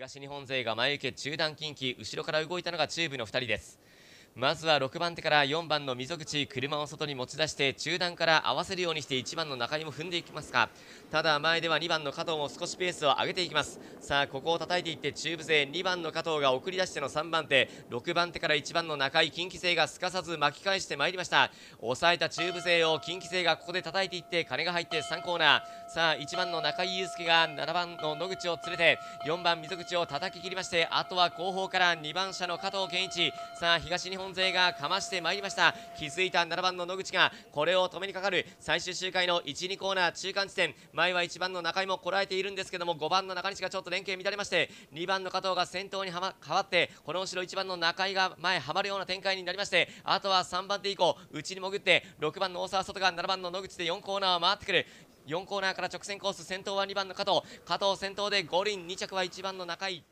東日本勢が前受け中段近畿後ろから動いたのが中部の2人ですまずは6番手から4番の溝口車を外に持ち出して中段から合わせるようにして1番の中井も踏んでいきますがただ前では2番の加藤も少しペースを上げていきますさあここを叩いていって中部勢2番の加藤が送り出しての3番手6番手から1番の中井近畿勢がすかさず巻き返してまいりました抑えた中部勢を近畿勢がここで叩いていって金が入って3コーナーさあ1番の中井祐介が7番の野口を連れて4番溝口を叩き切りましてあとは後方から2番車の加藤健一さあ東日本本勢がかましてまいりました気づいた7番の野口がこれを止めにかかる最終周回の12コーナー中間地点前は1番の中井もこらえているんですけども5番の中西がちょっと連携乱れまして2番の加藤が先頭に変わってこの後ろ1番の中井が前はまるような展開になりましてあとは3番手以降内に潜って6番の大沢外が7番の野口で4コーナーを回ってくる4コーナーから直線コース先頭は2番の加藤加藤先頭で五輪2着は1番の中井